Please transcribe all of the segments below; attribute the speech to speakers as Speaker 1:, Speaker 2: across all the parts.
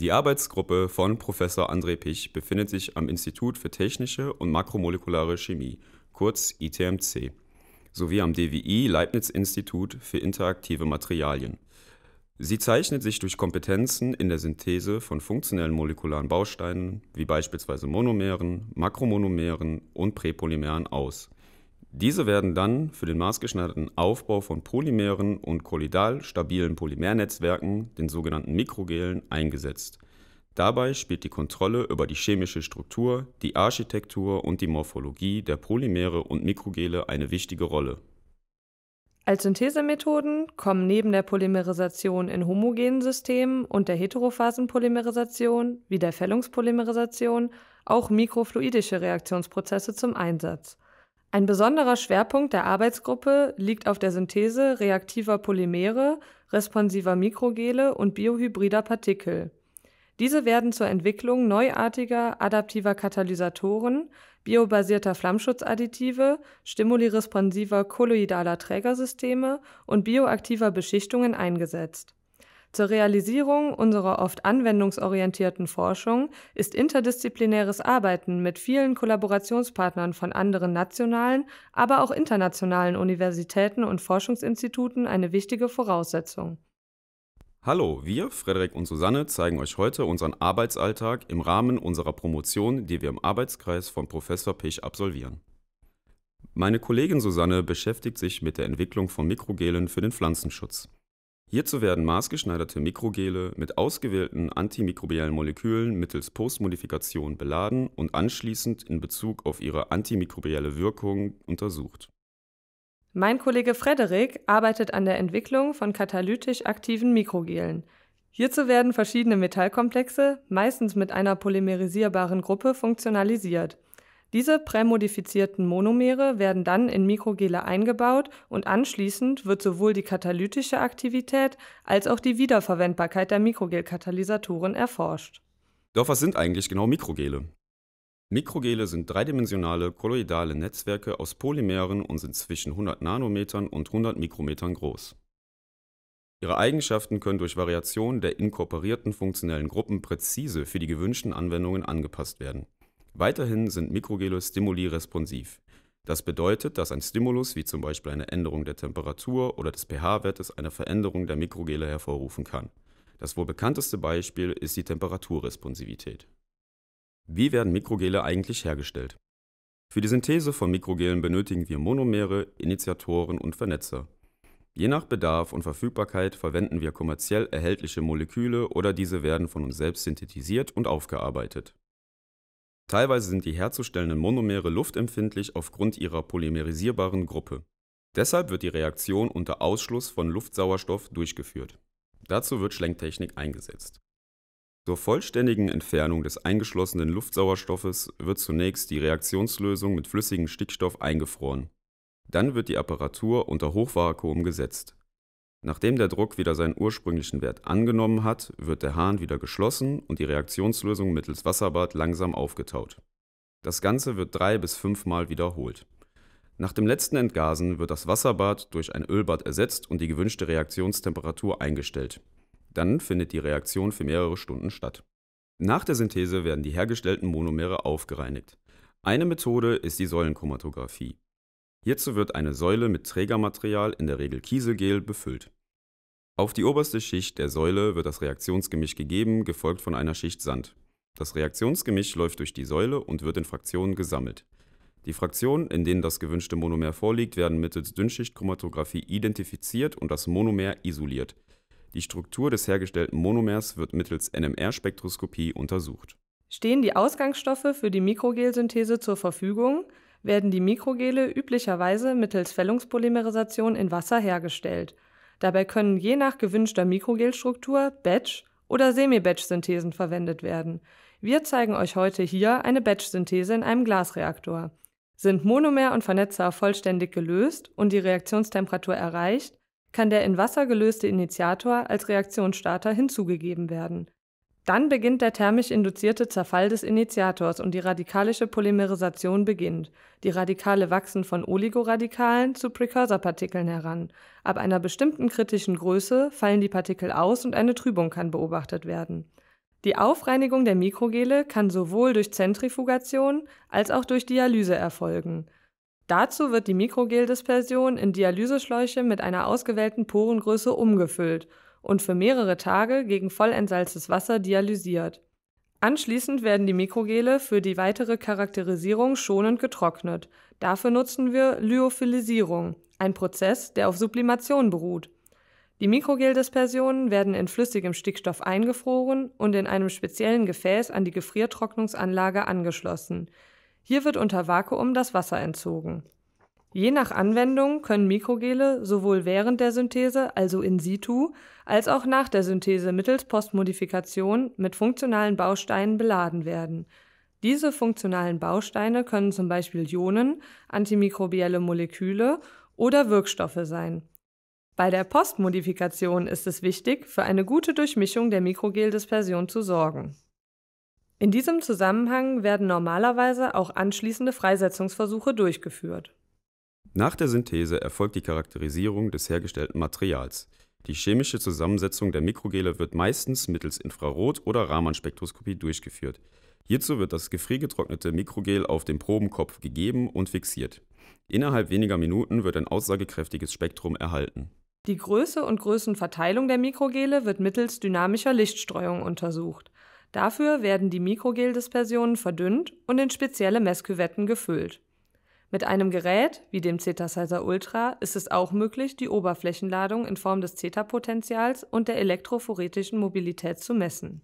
Speaker 1: Die Arbeitsgruppe von Professor André Pich befindet sich am Institut für Technische und Makromolekulare Chemie, kurz ITMC, sowie am DWI Leibniz Institut für interaktive Materialien. Sie zeichnet sich durch Kompetenzen in der Synthese von funktionellen molekularen Bausteinen wie beispielsweise Monomeren, Makromonomeren und Präpolymeren aus. Diese werden dann für den maßgeschneiderten Aufbau von polymeren und kolloidal stabilen Polymernetzwerken, den sogenannten Mikrogelen, eingesetzt. Dabei spielt die Kontrolle über die chemische Struktur, die Architektur und die Morphologie der Polymere und Mikrogele eine wichtige Rolle.
Speaker 2: Als Synthesemethoden kommen neben der Polymerisation in homogenen Systemen und der Heterophasenpolymerisation wie der Fällungspolymerisation auch mikrofluidische Reaktionsprozesse zum Einsatz – ein besonderer Schwerpunkt der Arbeitsgruppe liegt auf der Synthese reaktiver Polymere, responsiver Mikrogele und biohybrider Partikel. Diese werden zur Entwicklung neuartiger adaptiver Katalysatoren, biobasierter Flammschutzadditive, stimuli-responsiver kolloidaler Trägersysteme und bioaktiver Beschichtungen eingesetzt zur Realisierung unserer oft anwendungsorientierten Forschung ist interdisziplinäres Arbeiten mit vielen Kollaborationspartnern von anderen nationalen, aber auch internationalen Universitäten und Forschungsinstituten eine wichtige Voraussetzung.
Speaker 1: Hallo, wir, Frederik und Susanne, zeigen euch heute unseren Arbeitsalltag im Rahmen unserer Promotion, die wir im Arbeitskreis von Professor Pich absolvieren. Meine Kollegin Susanne beschäftigt sich mit der Entwicklung von Mikrogelen für den Pflanzenschutz. Hierzu werden maßgeschneiderte Mikrogele mit ausgewählten antimikrobiellen Molekülen mittels Postmodifikation beladen und anschließend in Bezug auf ihre antimikrobielle Wirkung untersucht.
Speaker 2: Mein Kollege Frederik arbeitet an der Entwicklung von katalytisch aktiven Mikrogelen. Hierzu werden verschiedene Metallkomplexe, meistens mit einer polymerisierbaren Gruppe, funktionalisiert. Diese prämodifizierten Monomere werden dann in Mikrogele eingebaut und anschließend wird sowohl die katalytische Aktivität als auch die Wiederverwendbarkeit der Mikrogelkatalysatoren erforscht.
Speaker 1: Doch was sind eigentlich genau Mikrogele? Mikrogele sind dreidimensionale kolloidale Netzwerke aus Polymeren und sind zwischen 100 Nanometern und 100 Mikrometern groß. Ihre Eigenschaften können durch Variation der inkorporierten funktionellen Gruppen präzise für die gewünschten Anwendungen angepasst werden. Weiterhin sind Mikrogele stimuli-responsiv. Das bedeutet, dass ein Stimulus wie zum Beispiel eine Änderung der Temperatur oder des pH-Wertes eine Veränderung der Mikrogele hervorrufen kann. Das wohl bekannteste Beispiel ist die Temperaturresponsivität. Wie werden Mikrogele eigentlich hergestellt? Für die Synthese von Mikrogelen benötigen wir Monomere, Initiatoren und Vernetzer. Je nach Bedarf und Verfügbarkeit verwenden wir kommerziell erhältliche Moleküle oder diese werden von uns selbst synthetisiert und aufgearbeitet. Teilweise sind die herzustellenden Monomere luftempfindlich aufgrund ihrer polymerisierbaren Gruppe. Deshalb wird die Reaktion unter Ausschluss von Luftsauerstoff durchgeführt. Dazu wird Schlenktechnik eingesetzt. Zur vollständigen Entfernung des eingeschlossenen Luftsauerstoffes wird zunächst die Reaktionslösung mit flüssigem Stickstoff eingefroren. Dann wird die Apparatur unter Hochvakuum gesetzt. Nachdem der Druck wieder seinen ursprünglichen Wert angenommen hat, wird der Hahn wieder geschlossen und die Reaktionslösung mittels Wasserbad langsam aufgetaut. Das Ganze wird drei bis fünfmal wiederholt. Nach dem letzten Entgasen wird das Wasserbad durch ein Ölbad ersetzt und die gewünschte Reaktionstemperatur eingestellt. Dann findet die Reaktion für mehrere Stunden statt. Nach der Synthese werden die hergestellten Monomere aufgereinigt. Eine Methode ist die Säulenchromatographie. Hierzu wird eine Säule mit Trägermaterial, in der Regel Kieselgel, befüllt. Auf die oberste Schicht der Säule wird das Reaktionsgemisch gegeben, gefolgt von einer Schicht Sand. Das Reaktionsgemisch läuft durch die Säule und wird in Fraktionen gesammelt. Die Fraktionen, in denen das gewünschte Monomer vorliegt, werden mittels Dünnschichtchromatographie identifiziert und das Monomer isoliert. Die Struktur des hergestellten Monomers wird mittels NMR-Spektroskopie untersucht.
Speaker 2: Stehen die Ausgangsstoffe für die Mikrogelsynthese zur Verfügung? werden die Mikrogele üblicherweise mittels Fällungspolymerisation in Wasser hergestellt. Dabei können je nach gewünschter Mikrogelstruktur Batch- oder Semi-Batch-Synthesen verwendet werden. Wir zeigen euch heute hier eine Batch-Synthese in einem Glasreaktor. Sind Monomer und Vernetzer vollständig gelöst und die Reaktionstemperatur erreicht, kann der in Wasser gelöste Initiator als Reaktionsstarter hinzugegeben werden. Dann beginnt der thermisch induzierte Zerfall des Initiators und die radikalische Polymerisation beginnt. Die Radikale wachsen von Oligoradikalen zu Precursor-Partikeln heran. Ab einer bestimmten kritischen Größe fallen die Partikel aus und eine Trübung kann beobachtet werden. Die Aufreinigung der Mikrogele kann sowohl durch Zentrifugation als auch durch Dialyse erfolgen. Dazu wird die Mikrogeldispersion in Dialyseschläuche mit einer ausgewählten Porengröße umgefüllt – und für mehrere Tage gegen voll vollentsalztes Wasser dialysiert. Anschließend werden die Mikrogele für die weitere Charakterisierung schonend getrocknet. Dafür nutzen wir Lyophilisierung, ein Prozess, der auf Sublimation beruht. Die Mikrogeldispersionen werden in flüssigem Stickstoff eingefroren und in einem speziellen Gefäß an die Gefriertrocknungsanlage angeschlossen. Hier wird unter Vakuum das Wasser entzogen. Je nach Anwendung können Mikrogele sowohl während der Synthese, also in situ, als auch nach der Synthese mittels Postmodifikation mit funktionalen Bausteinen beladen werden. Diese funktionalen Bausteine können zum Beispiel Ionen, antimikrobielle Moleküle oder Wirkstoffe sein. Bei der Postmodifikation ist es wichtig, für eine gute Durchmischung der Mikrogeldispersion zu sorgen. In diesem Zusammenhang werden normalerweise auch anschließende Freisetzungsversuche durchgeführt.
Speaker 1: Nach der Synthese erfolgt die Charakterisierung des hergestellten Materials. Die chemische Zusammensetzung der Mikrogele wird meistens mittels Infrarot- oder Raman-Spektroskopie durchgeführt. Hierzu wird das gefriergetrocknete Mikrogel auf den Probenkopf gegeben und fixiert. Innerhalb weniger Minuten wird ein aussagekräftiges Spektrum erhalten.
Speaker 2: Die Größe und Größenverteilung der Mikrogele wird mittels dynamischer Lichtstreuung untersucht. Dafür werden die Mikrogeldispersionen verdünnt und in spezielle Messkuvetten gefüllt. Mit einem Gerät wie dem Zetasizer Ultra ist es auch möglich, die Oberflächenladung in Form des Zeta-Potentials und der elektrophoretischen Mobilität zu messen.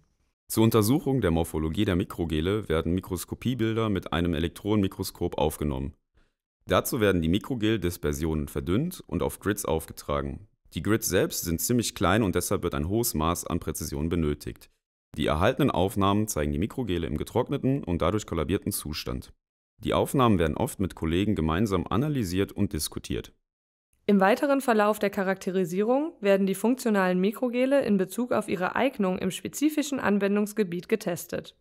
Speaker 1: Zur Untersuchung der Morphologie der Mikrogele werden Mikroskopiebilder mit einem Elektronenmikroskop aufgenommen. Dazu werden die Mikrogel-Dispersionen verdünnt und auf Grids aufgetragen. Die Grids selbst sind ziemlich klein und deshalb wird ein hohes Maß an Präzision benötigt. Die erhaltenen Aufnahmen zeigen die Mikrogele im getrockneten und dadurch kollabierten Zustand. Die Aufnahmen werden oft mit Kollegen gemeinsam analysiert und diskutiert.
Speaker 2: Im weiteren Verlauf der Charakterisierung werden die funktionalen Mikrogele in Bezug auf ihre Eignung im spezifischen Anwendungsgebiet getestet.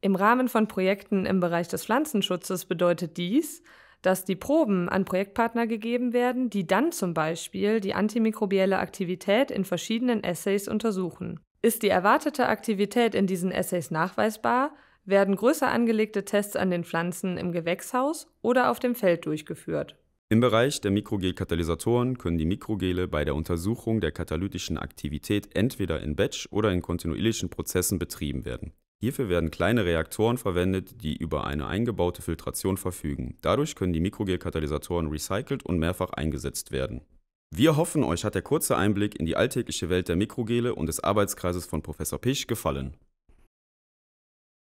Speaker 2: Im Rahmen von Projekten im Bereich des Pflanzenschutzes bedeutet dies, dass die Proben an Projektpartner gegeben werden, die dann zum Beispiel die antimikrobielle Aktivität in verschiedenen Essays untersuchen. Ist die erwartete Aktivität in diesen Essays nachweisbar, werden größer angelegte Tests an den Pflanzen im Gewächshaus oder auf dem Feld durchgeführt.
Speaker 1: Im Bereich der Mikrogelkatalysatoren können die Mikrogele bei der Untersuchung der katalytischen Aktivität entweder in Batch- oder in kontinuierlichen Prozessen betrieben werden. Hierfür werden kleine Reaktoren verwendet, die über eine eingebaute Filtration verfügen. Dadurch können die Mikrogelkatalysatoren recycelt und mehrfach eingesetzt werden. Wir hoffen, euch hat der kurze Einblick in die alltägliche Welt der Mikrogele und des Arbeitskreises von Professor Pisch gefallen.